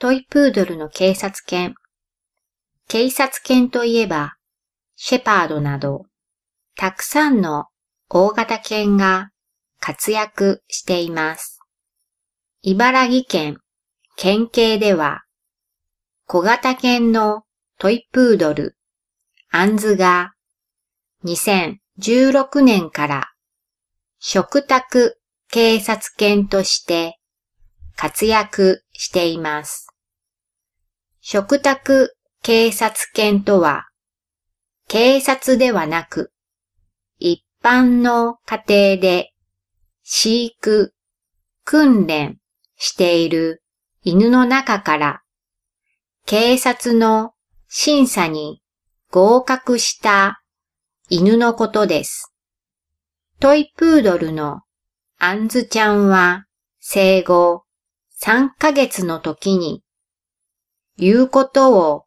トイプードルの警察犬。警察犬といえば、シェパードなど、たくさんの大型犬が活躍しています。茨城県、県警では、小型犬のトイプードル、アンズが、2016年から食卓警察犬として活躍しています。食卓警察犬とは、警察ではなく、一般の家庭で飼育、訓練している犬の中から、警察の審査に合格した犬のことです。トイプードルのアンズちゃんは生後3ヶ月の時に言うことを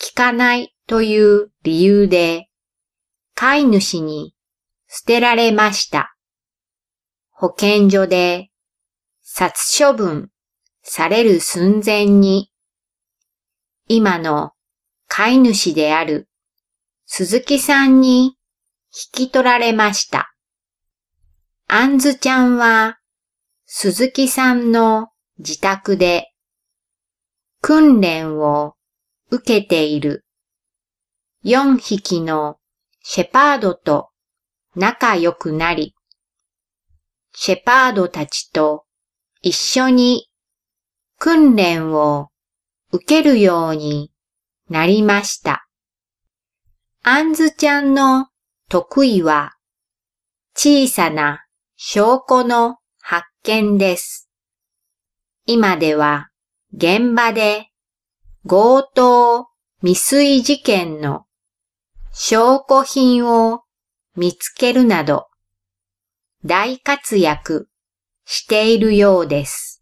聞かないという理由で、飼い主に捨てられました。保健所で殺処分される寸前に、今の飼い主である鈴木さんに引き取られました。あんずちゃんは鈴木さんの自宅で訓練を受けている。4匹のシェパードと仲良くなり、シェパードたちと一緒に訓練を受けるようになりました。あんずちゃんの得意は小さな証拠の発見です。今では現場で強盗未遂事件の証拠品を見つけるなど大活躍しているようです。